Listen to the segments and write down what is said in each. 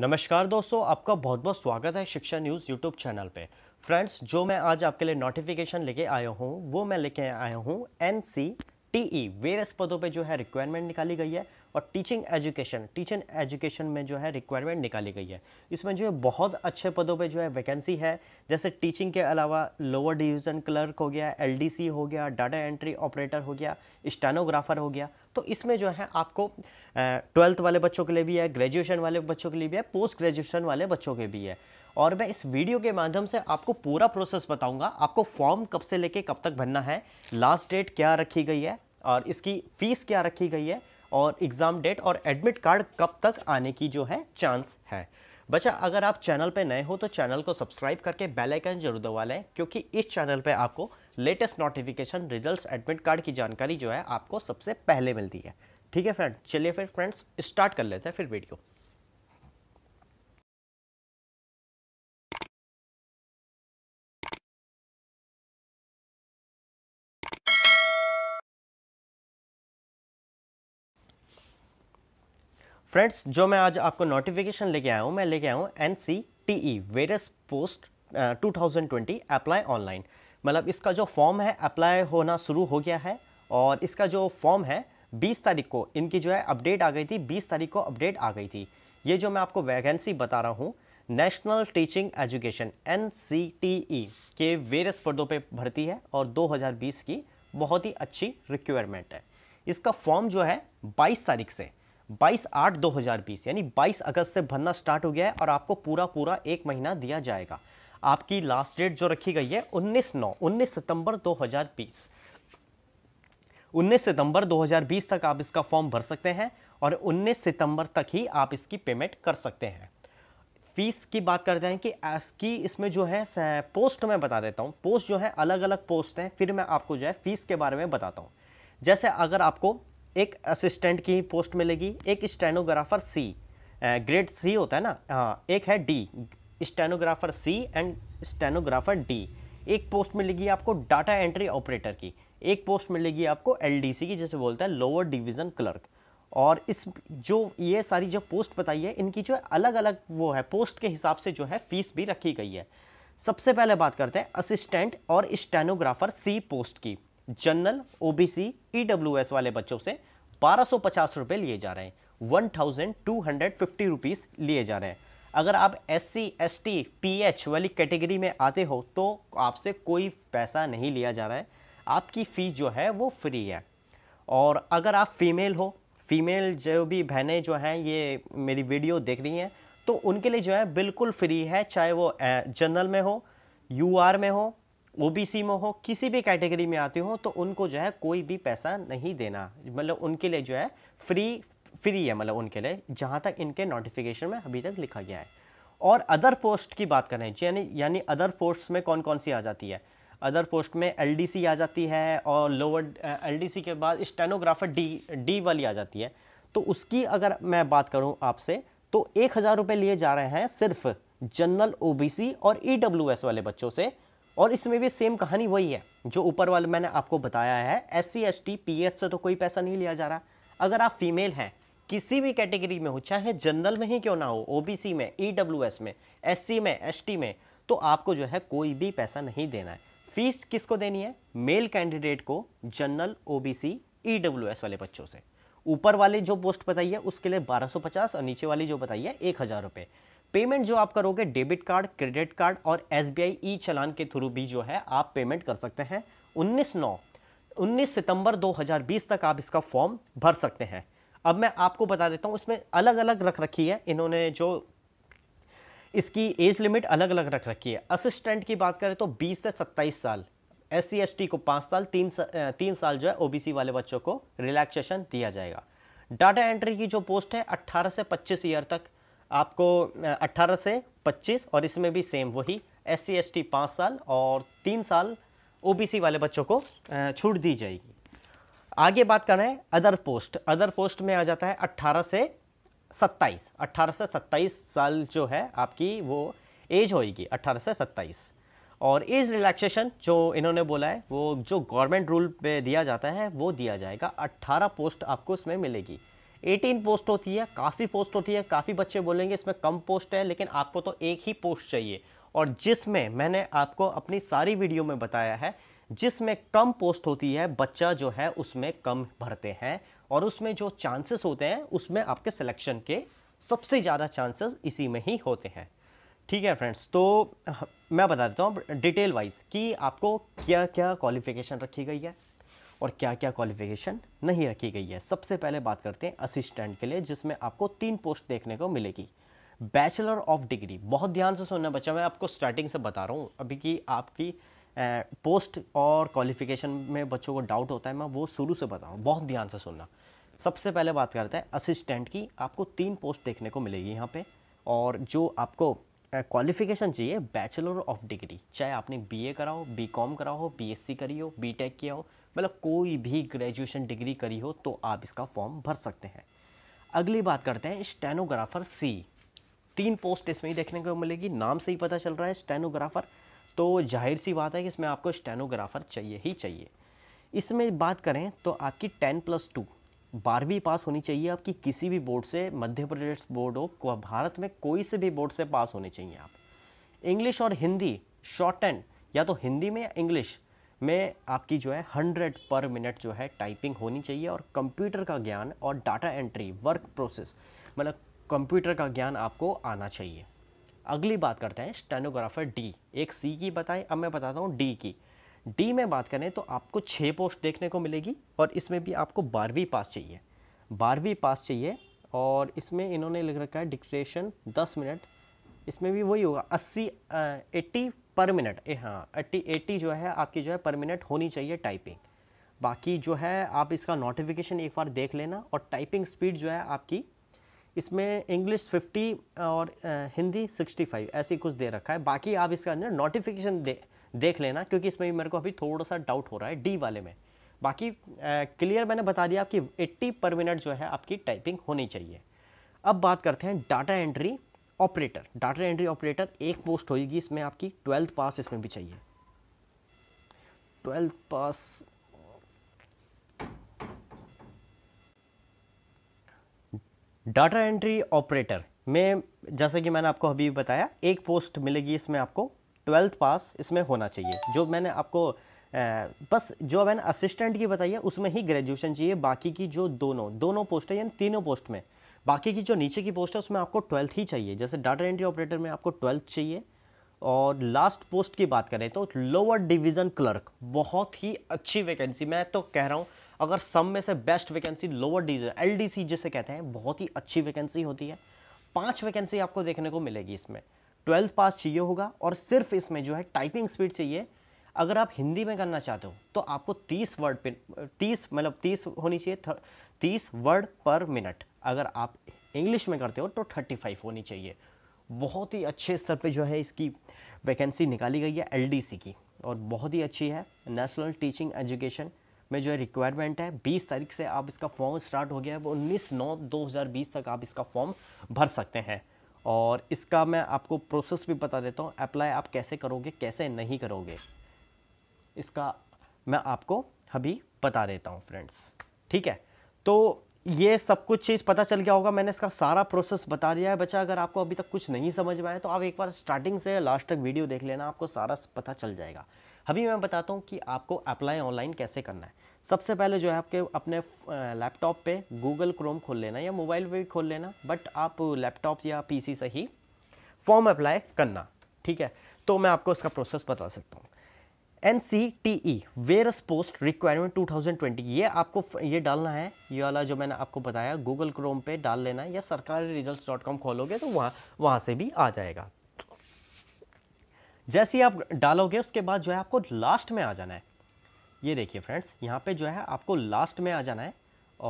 नमस्कार दोस्तों आपका बहुत बहुत स्वागत है शिक्षा न्यूज़ यूट्यूब चैनल पे फ्रेंड्स जो मैं आज आपके लिए नोटिफिकेशन लेके आया हूँ वो मैं लेके आया हूँ N C T E various पदों पे जो है रिक्वायरमेंट निकाली गई है और टीचिंग एजुकेशन टीचिंग एजुकेशन में जो है रिक्वायरमेंट निकाली गई है इसमें जो है बहुत अच्छे पदों पे जो है वैकेंसी है जैसे टीचिंग के अलावा लोअर डिवीज़न क्लर्क हो गया एलडीसी हो गया डाटा एंट्री ऑपरेटर हो गया स्टेनोग्राफर हो गया तो इसमें जो है आपको ट्वेल्थ वाले बच्चों के लिए भी है ग्रेजुएशन वाले बच्चों के लिए भी है पोस्ट ग्रेजुएशन वाले बच्चों के भी है और मैं इस वीडियो के माध्यम से आपको पूरा प्रोसेस बताऊंगा आपको फॉर्म कब से लेके कब तक भरना है लास्ट डेट क्या रखी गई है और इसकी फ़ीस क्या रखी गई है और एग्ज़ाम डेट और एडमिट कार्ड कब तक आने की जो है चांस है बच्चा अगर आप चैनल पे नए हो तो चैनल को सब्सक्राइब करके बेल आइकन जरूर दबा लें क्योंकि इस चैनल पे आपको latest notification results admit card की जानकारी जो है आपको सबसे पहले मिलती है ठीक है फ्रेंड चलिए फिर फ्रेंड्स स्टार्ट कर लेते हैं फिर वीडियो फ्रेंड्स जो मैं आज आपको नोटिफिकेशन लेके आया हूँ मैं लेके आया हूँ N C T E various post two thousand twenty apply online मतलब इसका जो फॉर्म है अप्लाई होना शुरू हो गया है और इसका जो फॉर्म है बीस तारीख को इनकी जो है अपडेट आ गई थी बीस तारीख को अपडेट आ गई थी ये जो मैं आपको वैकेंसी बता रहा हूँ नेशनल टीचिंग एजुकेशन एन के वेरियस पदों पर भर्ती है और दो की बहुत ही अच्छी रिक्वायरमेंट है इसका फॉर्म जो है 22 तारीख से बाईस आठ दो हज़ार बीस यानी बाईस अगस्त से भरना स्टार्ट हो गया है और आपको पूरा पूरा एक महीना दिया जाएगा आपकी लास्ट डेट जो रखी गई है उन्नीस नौ उन्नीस सितंबर दो हज़ार बीस उन्नीस सितंबर 2020 तक आप इसका फॉर्म भर सकते हैं और उन्नीस सितंबर तक ही आप इसकी पेमेंट कर सकते हैं फीस की बात करते हैं कि इसकी इसमें जो है पोस्ट में बता देता हूँ पोस्ट जो है अलग अलग पोस्ट हैं फिर मैं आपको जो है फ़ीस के बारे में बताता हूँ जैसे अगर आपको एक असिस्टेंट की पोस्ट मिलेगी एक स्टेनोग्राफर सी ग्रेड सी होता है ना हाँ एक है D stenographer C and stenographer D एक पोस्ट मिलेगी आपको डाटा एंट्री ऑपरेटर की एक पोस्ट मिलेगी आपको एलडीसी की जिसे बोलते हैं लोअर डिवीज़न क्लर्क और इस जो ये सारी जो पोस्ट बताई है इनकी जो अलग अलग वो है पोस्ट के हिसाब से जो है फीस भी रखी गई है सबसे पहले बात करते हैं असिस्टेंट और स्टेनोग्राफर सी पोस्ट की जनरल ओबीसी ईडब्ल्यूएस वाले बच्चों से बारह सौ पचास रुपये लिए जा रहे हैं one thousand two hundred fifty rupees लिए जा रहे हैं अगर आप S C S T P H वाली कैटेगरी में आते हो तो आपसे कोई पैसा नहीं लिया जा रहा है आपकी फ़ीस जो है वो फ्री है और अगर आप फीमेल हो फीमेल जो भी बहनें जो हैं ये मेरी वीडियो देख रही हैं तो उनके लिए जो है बिल्कुल फ्री है चाहे वो जनरल में हो यू आर में हो ओबीसी में हो किसी भी कैटेगरी में आते हो तो उनको जो है कोई भी पैसा नहीं देना मतलब उनके लिए जो है फ्री फ्री है मतलब उनके लिए जहाँ तक इनके नोटिफिकेशन में अभी तक लिखा गया है और अदर पोस्ट की बात करें यानी यानी अदर पोस्ट में कौन कौन सी आ जाती है अदर पोस्ट में एल आ जाती है और लोअर एल के बाद स्टेनोग्राफर डी डी वाली आ जाती है तो उसकी अगर मैं बात करूँ आपसे तो एक हज़ार रुपये लिए जा रहे हैं सिर्फ जनरल ओबीसी और ईडब्ल्यूएस e वाले बच्चों से और इसमें भी सेम कहानी वही है जो ऊपर वाले मैंने आपको बताया है S C S T P H से तो कोई पैसा नहीं लिया जा रहा अगर आप फीमेल हैं किसी भी कैटेगरी में हो चाहे जनरल में ही क्यों ना हो ओबीसी में ईडब्ल्यूएस e में एससी में एसटी में तो आपको जो है कोई भी पैसा नहीं देना है फीस किसको देनी है मेल कैंडिडेट को जनरल ओबीसी ईडब्ल्यूएस वाले बच्चों से ऊपर वाले जो पोस्ट बताइए उसके लिए 1250 और नीचे वाली जो बताइए एक हज़ार रुपये पेमेंट जो आप करोगे डेबिट कार्ड क्रेडिट कार्ड और एस ई चलान के थ्रू भी जो है आप पेमेंट कर सकते हैं उन्नीस नौ उन्नीस सितंबर 2020 तक आप इसका फॉर्म भर सकते हैं अब मैं आपको बता देता हूँ इसमें अलग अलग रख रखी है इन्होंने जो इसकी एज लिमिट अलग अलग रख रखी है असिस्टेंट की बात करें तो 20 से 27 साल एस सी को पाँच साल तीन सा, तीन साल जो है सी वाले बच्चों को रिलैक्सेशन दिया जाएगा डाटा एंट्री की जो पोस्ट है 18 से 25 ईयर तक आपको अट्ठारह से पच्चीस और इसमें भी सेम वही एस सी एस टी पाँच साल और तीन साल ओ बी सी वाले बच्चों को छूट दी जाएगी आगे बात कर रहे हैं अदर पोस्ट अदर पोस्ट में आ जाता है अट्ठारह से 27 अट्ठारह से सत्ताईस साल जो है आपकी वो एज होएगी अट्ठारह से सत्ताईस और एज रिलैक्सेशन जो इन्होंने बोला है वो जो गवर्नमेंट रूल पे दिया जाता है वो दिया जाएगा 18 पोस्ट आपको इसमें मिलेगी 18 पोस्ट होती है काफ़ी पोस्ट होती है काफ़ी बच्चे बोलेंगे इसमें कम पोस्ट है लेकिन आपको तो एक ही पोस्ट चाहिए और जिसमें मैंने आपको अपनी सारी वीडियो में बताया है जिसमें कम पोस्ट होती है बच्चा जो है उसमें कम भरते हैं और उसमें जो चांसेस होते हैं उसमें आपके सिलेक्शन के सबसे ज़्यादा चांसेस इसी में ही होते हैं ठीक है फ्रेंड्स तो मैं बता देता हूँ डिटेल वाइज कि आपको क्या क्या क्वालिफिकेशन रखी गई है और क्या क्या क्वालिफिकेशन नहीं रखी गई है सबसे पहले बात करते हैं असिस्टेंट के लिए जिसमें आपको तीन पोस्ट देखने को मिलेगी बैचलर ऑफ डिग्री बहुत ध्यान से सुनना बच्चा मैं आपको स्टार्टिंग से बता रहा हूँ अभी की आपकी पोस्ट और क्वालिफिकेशन में बच्चों को डाउट होता है मैं वो शुरू से बता रहा हूँ बहुत ध्यान से सुनना सबसे पहले बात करते हैं असिस्टेंट की आपको तीन पोस्ट देखने को मिलेगी यहाँ पे और जो आपको क्वालिफिकेशन चाहिए बैचलर ऑफ डिग्री चाहे आपने बीए करा हो बीकॉम करा हो बीएससी करी हो बीटेक किया हो मतलब कोई भी ग्रेजुएशन डिग्री करी हो तो आप इसका फॉर्म भर सकते हैं अगली बात करते हैं स्टेनोग्राफर सी तीन पोस्ट इसमें ही देखने को मिलेगी नाम से ही पता चल रहा है स्टेनोग्राफर तो जाहिर सी बात है कि इसमें आपको स्टेनोग्राफर चाहिए ही चाहिए इसमें बात करें तो आपकी टेन प्लस टू बारहवीं पास होनी चाहिए आपकी किसी भी बोर्ड से मध्य प्रदेश बोर्ड हो भारत में कोई से भी बोर्ड से पास होने चाहिए आप इंग्लिश और हिंदी शॉर्ट एंड या तो हिंदी में या इंग्लिश में आपकी जो है हंड्रेड पर मिनट जो है टाइपिंग होनी चाहिए और कंप्यूटर का ज्ञान और डाटा एंट्री वर्क प्रोसेस मतलब कंप्यूटर का ज्ञान आपको आना चाहिए अगली बात करते हैं स्टेनोग्राफर डी एक सी की बताएं अब मैं बताता हूँ डी की डी में बात करें तो आपको छः पोस्ट देखने को मिलेगी और इसमें भी आपको बारहवीं पास चाहिए बारहवीं पास चाहिए और इसमें इन्होंने लिख रखा है डिक्टेशन दस मिनट इसमें भी वही होगा अस्सी एट्टी पर मिनट ए हाँ एट्टी एट्टी जो है आपकी जो है पर मिनट होनी चाहिए टाइपिंग बाकी जो है आप इसका नोटिफिकेशन एक बार देख लेना और टाइपिंग स्पीड जो है आपकी इसमें इंग्लिश 50 और हिंदी 65 ऐसी कुछ दे रखा है बाकी आप इसका ना नोटिफिकेशन दे देख लेना क्योंकि इसमें भी मेरे को अभी थोड़ा सा डाउट हो रहा है डी वाले में बाकी क्लियर मैंने बता दिया आपकी 80 पर मिनट जो है आपकी टाइपिंग होनी चाहिए अब बात करते हैं data entry operator data entry operator एक पोस्ट होगी इसमें आपकी ट्वेल्थ पास इसमें भी चाहिए twelfth pass data entry operator में जैसा कि मैंने आपको अभी बताया एक पोस्ट मिलेगी इसमें आपको ट्वेल्थ पास इसमें होना चाहिए जो मैंने आपको बस जो मैंने असिस्टेंट की बताई है उसमें ही ग्रेजुएशन चाहिए बाकी की जो दोनों दोनों पोस्ट है यानी तीनों पोस्ट में बाकी की जो नीचे की पोस्ट है उसमें आपको ट्वेल्थ ही चाहिए जैसे डाटा एंट्री ऑपरेटर में आपको ट्वेल्थ चाहिए और लास्ट पोस्ट की बात करें तो लोअर डिवीज़न क्लर्क बहुत ही अच्छी वैकेंसी मैं तो कह रहा हूँ अगर सब में से best vacancy lower division L जिसे कहते हैं बहुत ही अच्छी वैकेंसी होती है पाँच वैकेंसी आपको देखने को मिलेगी इसमें ट्वेल्थ पास चाहिए होगा और सिर्फ इसमें जो है टाइपिंग स्पीड चाहिए अगर आप हिंदी में करना चाहते हो तो आपको तीस वर्ड पर तीस मतलब तीस होनी चाहिए तीस वर्ड पर मिनट अगर आप इंग्लिश में करते हो तो थर्टी फाइव होनी चाहिए बहुत ही अच्छे स्तर पे जो है इसकी वैकेंसी निकाली गई है एलडीसी की और बहुत ही अच्छी है नेशनल टीचिंग एजुकेशन में जो है रिक्वायरमेंट है 20 तारीख से आप इसका फॉर्म स्टार्ट हो गया है वो उन्नीस नौ 2020 तक आप इसका फॉर्म भर सकते हैं और इसका मैं आपको प्रोसेस भी बता देता हूँ अप्लाई आप कैसे करोगे कैसे नहीं करोगे इसका मैं आपको अभी बता देता हूँ फ्रेंड्स ठीक है तो ये सब कुछ चीज़ पता चल गया होगा मैंने इसका सारा प्रोसेस बता दिया है बच्चा अगर आपको अभी तक कुछ नहीं समझ में आया तो आप एक बार स्टार्टिंग से लास्ट तक वीडियो देख लेना आपको सारा पता चल जाएगा अभी मैं बताता हूँ कि आपको अप्लाई ऑनलाइन कैसे करना है सबसे पहले जो है आपके अपने लैपटॉप पे गूगल क्रोम खोल लेना या मोबाइल पर भी खोल लेना बट आप लैपटॉप या पीसी से ही फॉर्म अप्लाई करना ठीक है तो मैं आपको इसका प्रोसेस बता सकता हूँ N C T E various post requirement 2020 ये आपको ये डालना है ये वाला जो मैंने आपको बताया गूगल क्रोम पे डाल लेना है या सरकारी रिजल्ट डॉट कॉम खोलोगे तो वहाँ वहाँ से भी आ जाएगा जैसे ही आप डालोगे उसके बाद जो है आपको लास्ट में आ जाना है ये देखिए फ्रेंड्स यहाँ पे जो है आपको लास्ट में आ जाना है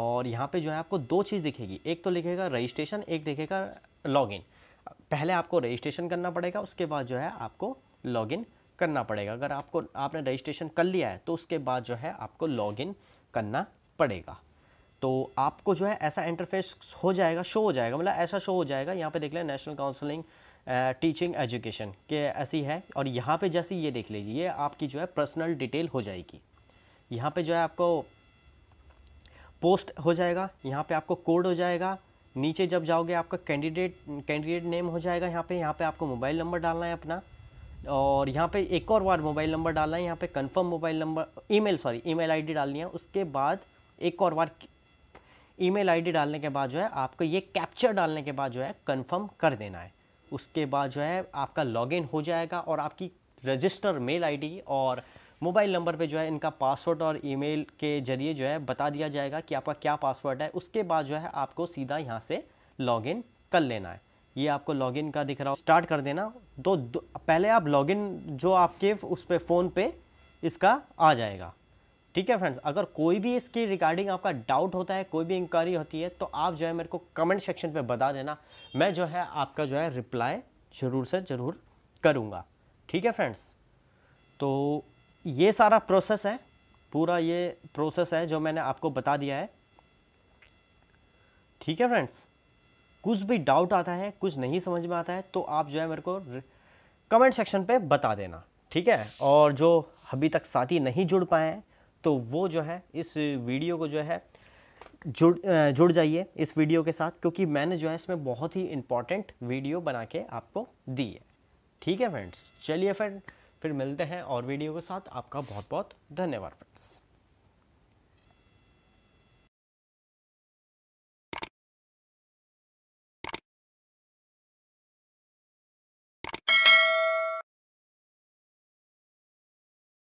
और यहाँ पे जो है आपको दो चीज़ दिखेगी एक तो लिखेगा रजिस्ट्रेशन एक दिखेगा लॉगिन पहले आपको रजिस्ट्रेशन करना पड़ेगा उसके बाद जो है आपको लॉगिन करना पड़ेगा अगर आपको आपने रजिस्ट्रेशन कर लिया है तो उसके बाद जो है आपको लॉगिन करना पड़ेगा तो आपको जो है ऐसा इंटरफेस हो जाएगा शो हो जाएगा मतलब ऐसा शो हो जाएगा यहाँ पे देख लें नेशनल काउंसलिंग टीचिंग एजुकेशन के ऐसी है और यहाँ पे जैसे ये देख लीजिए ये आपकी जो है पर्सनल डिटेल हो जाएगी यहाँ पे जो है आपको पोस्ट हो जाएगा यहाँ पे आपको कोड हो जाएगा नीचे जब जाओगे आपका कैंडिडेट कैंडिडेट नेम हो जाएगा यहाँ पे यहाँ पे आपको मोबाइल नंबर डालना है अपना और यहाँ पे एक और बार मोबाइल नंबर डालना है यहाँ पे confirm mobile number email sorry email ID डालनी है उसके बाद एक और बार ईमेल आईडी डालने के बाद जो है आपको ये कैप्चर डालने के बाद जो है कंफर्म कर देना है उसके बाद जो है आपका लॉगिन हो जाएगा और आपकी रजिस्टर मेल आई और मोबाइल नंबर पे जो है इनका पासवर्ड और ईमेल के जरिए जो है बता दिया जाएगा कि आपका क्या पासवर्ड है उसके बाद जो है आपको सीधा यहाँ से लॉगिन कर लेना है ये आपको लॉगिन का दिख रहा हो स्टार्ट कर देना दो, दो पहले आप लॉगिन जो आपके उस पर फ़ोन पे इसका आ जाएगा ठीक है फ्रेंड्स अगर कोई भी इसके रिगार्डिंग आपका डाउट होता है कोई भी इंक्वायरी होती है तो आप जो है मेरे को कमेंट सेक्शन पे बता देना मैं जो है आपका जो है रिप्लाई ज़रूर से ज़रूर करूँगा ठीक है फ्रेंड्स तो ये सारा प्रोसेस है पूरा ये प्रोसेस है जो मैंने आपको बता दिया है ठीक है फ्रेंड्स कुछ भी डाउट आता है कुछ नहीं समझ में आता है तो आप जो है मेरे को कमेंट सेक्शन पे बता देना ठीक है और जो अभी तक साथी नहीं जुड़ पाए हैं तो वो जो है इस वीडियो को जो है जुड़ जुड़ जाइए इस वीडियो के साथ क्योंकि मैंने जो है इसमें बहुत ही इम्पॉर्टेंट वीडियो बना के आपको दी है ठीक है फ्रेंड्स चलिए फ्रेंड फिर मिलते हैं और वीडियो के साथ आपका बहुत बहुत धन्यवाद फ्रेंड्स